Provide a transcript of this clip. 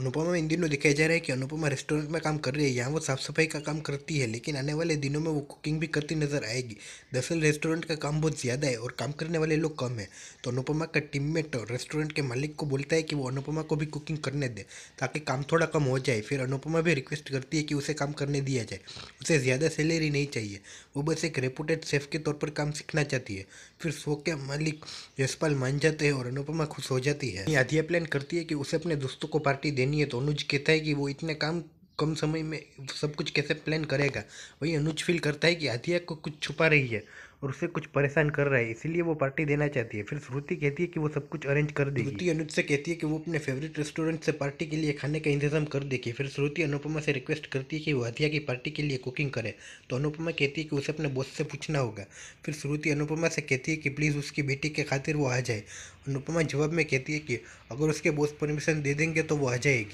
अनुपमा इन दिनों दिखाया जा रहा है कि अनुपमा रेस्टोरेंट में काम कर रही है यहाँ वो साफ सफाई का काम करती है लेकिन आने वाले दिनों में वो कुकिंग भी करती नजर आएगी दरअसल रेस्टोरेंट का काम बहुत ज़्यादा है और काम करने वाले लोग कम है तो अनुपमा का टीममेट रेस्टोरेंट के मालिक को बोलता है कि वो अनुपमा को भी कुकिंग करने दे ताकि काम थोड़ा कम हो जाए फिर अनुपमा भी रिक्वेस्ट करती है कि उसे काम करने दिया जाए उसे ज़्यादा सैलरी नहीं चाहिए वो बस एक रेपुटेड सेफ के तौर पर काम सीखना चाहती है फिर सो के मालिक यशपाल मान जाते हैं और अनुपमा खुश हो जाती है आधिया प्लान करती है कि उसे अपने दोस्तों को पार्टी दे देनी है तो अनुज कहता है कि वो इतने काम कम समय में सब कुछ कैसे प्लान करेगा वही अनुज फील करता है कि आदिया को कुछ छुपा रही है और उसे कुछ परेशान कर रहा है इसीलिए वो पार्टी देना चाहती है फिर श्रुति कहती है कि वो सब कुछ अरेंज कर देगी श्रुति अनुज से कहती है कि वो अपने फेवरेट रेस्टोरेंट से पार्टी के लिए खाने का इंतजाम कर देगी फिर श्रुति अनुपमा से रिक्वेस्ट करती है कि वो हथिया की पार्टी के लिए कुकिंग करे तो अनुपमा कहती है कि उसे अपने बॉस से पूछना होगा फिर श्रुति अनुपमा से कहती है कि प्लीज़ उसकी बेटी के खातिर वो आ जाए अनुपमा जवाब में कहती है कि अगर उसके बॉस परमिशन दे देंगे तो वो आ जाएगी